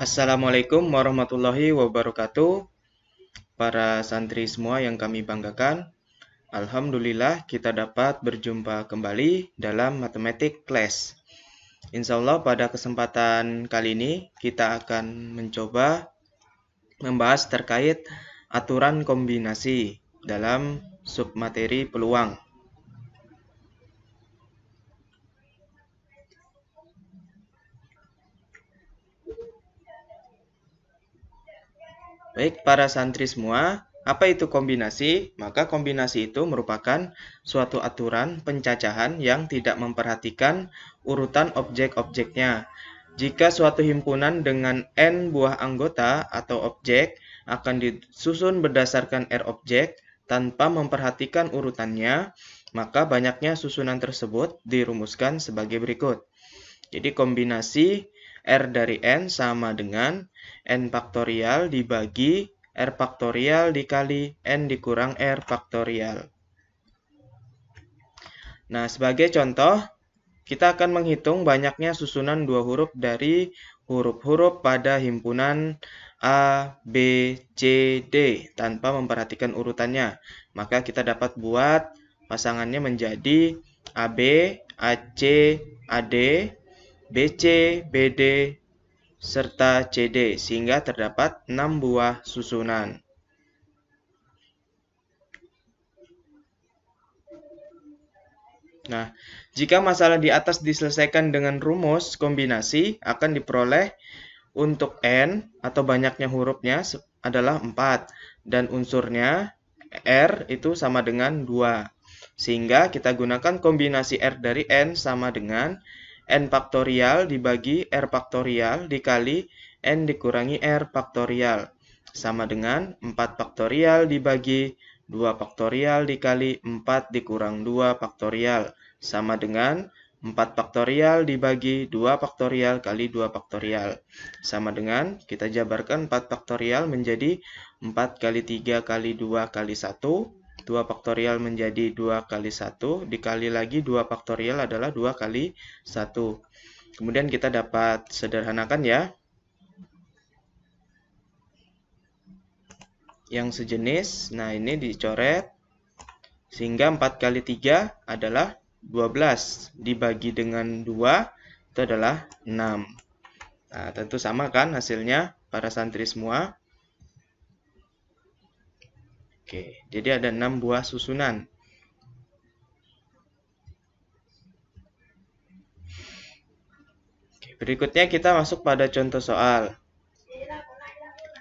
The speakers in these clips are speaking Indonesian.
Assalamualaikum warahmatullahi wabarakatuh. Para santri semua yang kami banggakan, Alhamdulillah kita dapat berjumpa kembali dalam matematik class. Insya Allah pada kesempatan kali ini kita akan mencoba membahas terkait aturan kombinasi dalam submateri peluang. Baik, para santri semua, apa itu kombinasi? Maka kombinasi itu merupakan suatu aturan pencacahan yang tidak memperhatikan urutan objek-objeknya. Jika suatu himpunan dengan n buah anggota atau objek akan disusun berdasarkan r objek tanpa memperhatikan urutannya, maka banyaknya susunan tersebut dirumuskan sebagai berikut. Jadi kombinasi R dari N sama dengan N faktorial dibagi R faktorial dikali N dikurang R faktorial. Nah, sebagai contoh, kita akan menghitung banyaknya susunan dua huruf dari huruf-huruf pada himpunan A, B, C, D tanpa memperhatikan urutannya. Maka kita dapat buat pasangannya menjadi AB, AC, AD, BC, BD, serta CD sehingga terdapat 6 buah susunan. Nah, jika masalah di atas diselesaikan dengan rumus kombinasi akan diperoleh untuk N atau banyaknya hurufnya adalah 4 dan unsurnya R itu sama dengan 2. Sehingga kita gunakan kombinasi R dari N sama dengan n faktorial dibagi r faktorial dikali n dikurangi r faktorial sama dengan 4 faktorial dibagi 2 faktorial dikali 4 dikurang 2 faktorial sama dengan 4 faktorial dibagi 2 faktorial kali 2 faktorial. Sama dengan kita jabarkan 4 faktorial menjadi 4 kali 3 kali 2 kali 1 2 faktorial menjadi 2 kali 1, dikali lagi 2 faktorial adalah 2 kali 1. Kemudian kita dapat sederhanakan ya. Yang sejenis, nah ini dicoret. Sehingga 4 kali 3 adalah 12. Dibagi dengan 2, itu adalah 6. Nah, tentu sama kan hasilnya para santri semua. Oke, jadi ada enam buah susunan. Oke, berikutnya kita masuk pada contoh soal.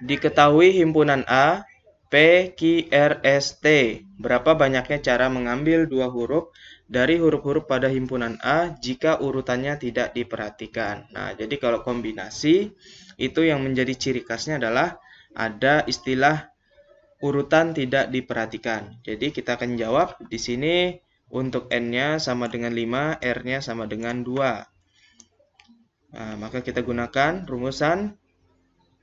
Diketahui himpunan A, P, Q, R, S, T. Berapa banyaknya cara mengambil dua huruf dari huruf-huruf pada himpunan A jika urutannya tidak diperhatikan. Nah, jadi kalau kombinasi itu yang menjadi ciri khasnya adalah ada istilah urutan tidak diperhatikan. Jadi kita akan jawab di sini untuk n-nya sama dengan 5, r-nya sama dengan 2. Nah, maka kita gunakan rumusan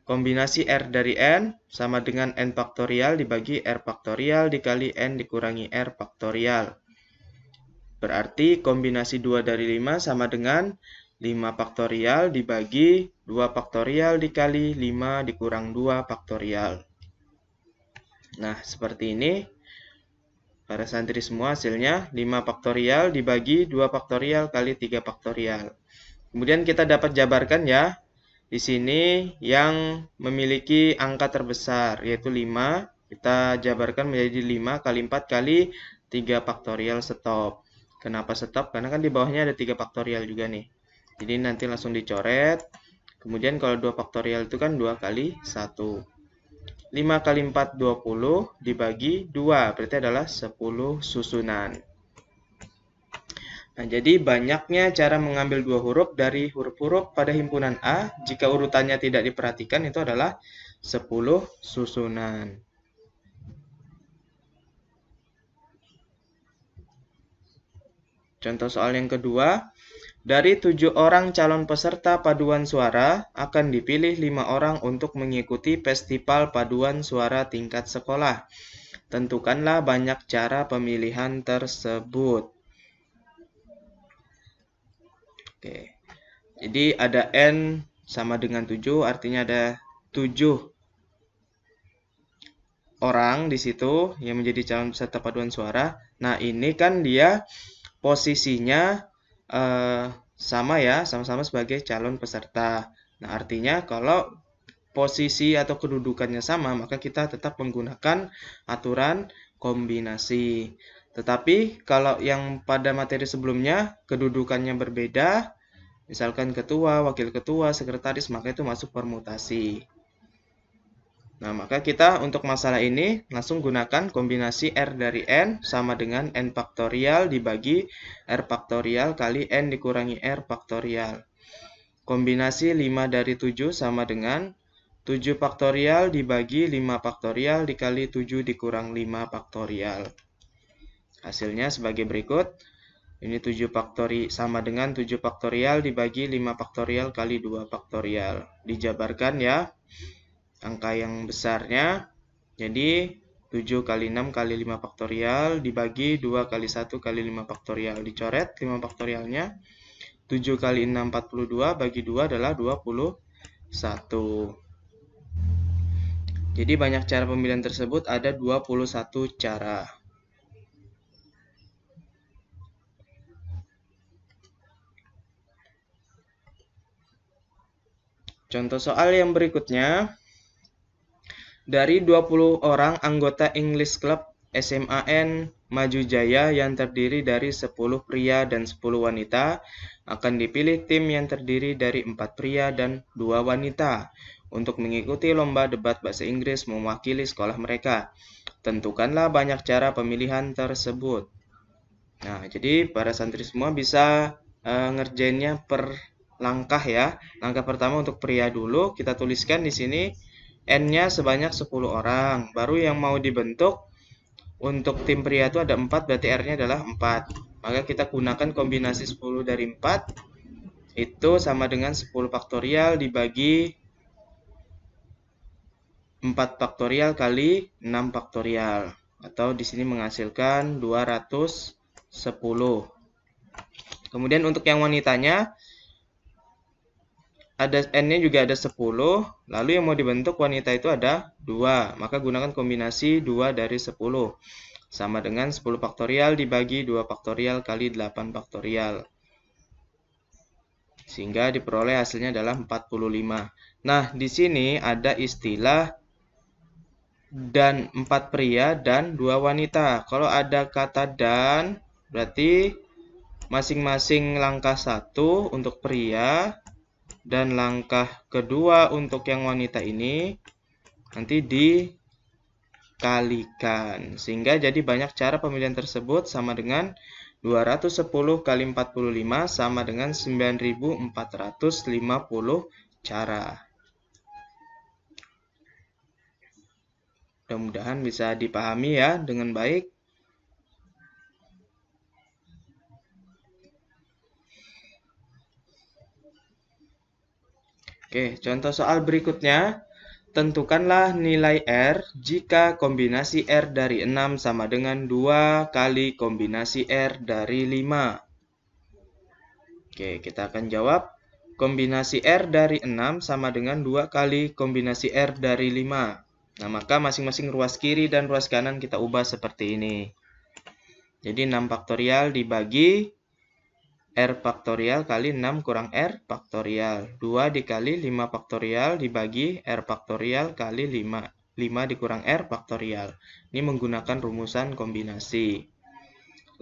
kombinasi r dari n sama dengan n faktorial dibagi r faktorial dikali n dikurangi r faktorial. Berarti kombinasi 2 dari 5 sama dengan 5 faktorial dibagi 2 faktorial dikali 5 dikurang 2 faktorial. Nah, seperti ini. Para santri semua hasilnya 5 faktorial dibagi 2 faktorial kali 3 faktorial. Kemudian kita dapat jabarkan ya. Di sini yang memiliki angka terbesar yaitu 5. Kita jabarkan menjadi 5 kali 4 kali 3 faktorial stop. Kenapa stop? Karena kan di bawahnya ada 3 faktorial juga nih. Jadi nanti langsung dicoret. Kemudian kalau 2 faktorial itu kan 2 kali 1. 5 kali 4 20 dibagi 2 berarti adalah 10 susunan. Nah, jadi banyaknya cara mengambil dua huruf dari huruf-huruf pada himpunan A jika urutannya tidak diperhatikan itu adalah 10 susunan. Contoh soal yang kedua, dari tujuh orang calon peserta paduan suara, akan dipilih lima orang untuk mengikuti festival paduan suara tingkat sekolah. Tentukanlah banyak cara pemilihan tersebut. Oke. Jadi ada N sama dengan tujuh, artinya ada tujuh orang di situ yang menjadi calon peserta paduan suara. Nah, ini kan dia posisinya eh, sama ya, sama-sama sebagai calon peserta. Nah, artinya kalau posisi atau kedudukannya sama, maka kita tetap menggunakan aturan kombinasi. Tetapi kalau yang pada materi sebelumnya kedudukannya berbeda, misalkan ketua, wakil ketua, sekretaris, maka itu masuk permutasi. Nah, maka kita untuk masalah ini langsung gunakan kombinasi R dari N sama dengan N faktorial dibagi R faktorial kali N dikurangi R faktorial. Kombinasi 5 dari 7 sama dengan 7 faktorial dibagi 5 faktorial dikali 7 dikurang 5 faktorial. Hasilnya sebagai berikut. Ini 7 faktori sama dengan 7 faktorial dibagi 5 faktorial kali 2 faktorial. Dijabarkan ya angka yang besarnya. Jadi 7 kali 6 kali 5 faktorial dibagi 2 kali 1 kali 5 faktorial. Dicoret 5 faktorialnya. 7 kali 6 42 bagi 2 adalah 21. Jadi banyak cara pemilihan tersebut ada 21 cara. Contoh soal yang berikutnya. Dari 20 orang anggota English Club SMAN Maju Jaya yang terdiri dari 10 pria dan 10 wanita akan dipilih tim yang terdiri dari 4 pria dan 2 wanita untuk mengikuti lomba debat bahasa Inggris mewakili sekolah mereka. Tentukanlah banyak cara pemilihan tersebut. Nah, jadi para santri semua bisa e, ngerjainnya per langkah ya. Langkah pertama untuk pria dulu kita tuliskan di sini N-nya sebanyak 10 orang. Baru yang mau dibentuk untuk tim pria itu ada 4, berarti R-nya adalah 4. Maka kita gunakan kombinasi 10 dari 4, itu sama dengan 10 faktorial dibagi 4 faktorial kali 6 faktorial. Atau di sini menghasilkan 210. Kemudian untuk yang wanitanya, ada n-nya juga ada 10, lalu yang mau dibentuk wanita itu ada 2, maka gunakan kombinasi 2 dari 10. Sama dengan 10 faktorial dibagi 2 faktorial kali 8 faktorial. Sehingga diperoleh hasilnya adalah 45. Nah, di sini ada istilah dan 4 pria dan 2 wanita. Kalau ada kata dan, berarti masing-masing langkah 1 untuk pria, dan langkah kedua untuk yang wanita ini nanti dikalikan sehingga jadi banyak cara pemilihan tersebut sama dengan 210 kali 45 sama dengan 9450 cara. Mudah-mudahan bisa dipahami ya dengan baik. Oke, contoh soal berikutnya. Tentukanlah nilai R jika kombinasi R dari 6 sama dengan 2 kali kombinasi R dari 5. Oke, kita akan jawab. Kombinasi R dari 6 sama dengan 2 kali kombinasi R dari 5. Nah, maka masing-masing ruas kiri dan ruas kanan kita ubah seperti ini. Jadi 6 faktorial dibagi R faktorial kali 6 kurang R faktorial. 2 dikali 5 faktorial dibagi R faktorial kali 5. 5 dikurang R faktorial. Ini menggunakan rumusan kombinasi.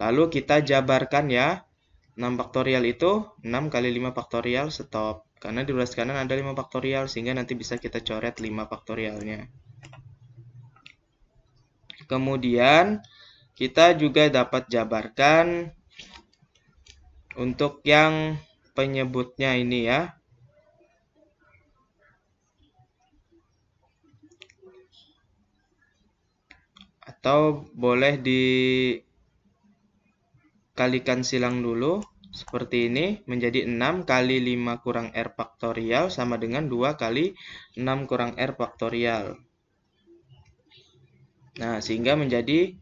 Lalu kita jabarkan ya. 6 faktorial itu 6 kali 5 faktorial stop. Karena di belas kanan ada 5 faktorial sehingga nanti bisa kita coret 5 faktorialnya. Kemudian kita juga dapat jabarkan untuk yang penyebutnya ini ya. Atau boleh dikalikan silang dulu seperti ini menjadi 6 kali 5 kurang R faktorial sama dengan 2 kali 6 kurang R faktorial. Nah, sehingga menjadi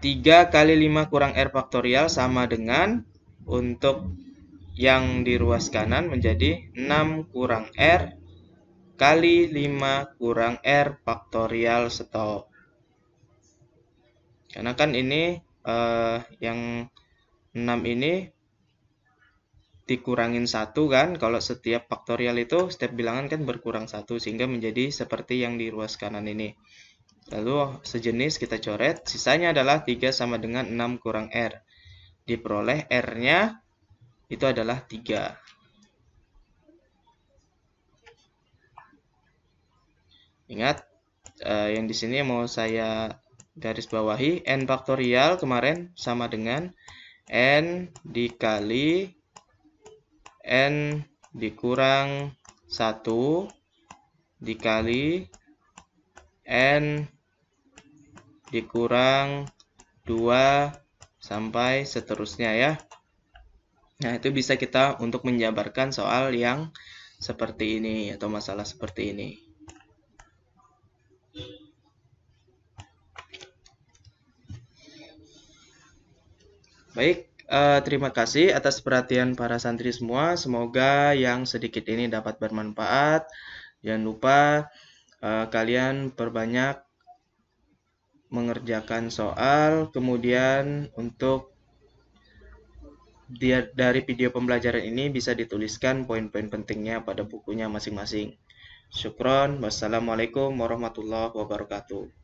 3 kali 5 kurang R faktorial sama dengan untuk yang di ruas kanan menjadi 6 kurang R kali 5 kurang R faktorial stop. Karena kan ini eh, yang 6 ini dikurangin satu kan kalau setiap faktorial itu setiap bilangan kan berkurang satu sehingga menjadi seperti yang di ruas kanan ini lalu sejenis kita coret sisanya adalah 3 sama dengan 6 kurang R diperoleh R-nya itu adalah 3. Ingat, eh, yang di sini mau saya garis bawahi, N faktorial kemarin sama dengan N dikali N dikurang 1 dikali N dikurang 2 sampai seterusnya ya. Nah, itu bisa kita untuk menjabarkan soal yang seperti ini atau masalah seperti ini. Baik, eh, terima kasih atas perhatian para santri semua. Semoga yang sedikit ini dapat bermanfaat. Jangan lupa eh, kalian perbanyak mengerjakan soal, kemudian untuk dia dari video pembelajaran ini bisa dituliskan poin-poin pentingnya pada bukunya masing-masing. Syukron, wassalamualaikum warahmatullahi wabarakatuh.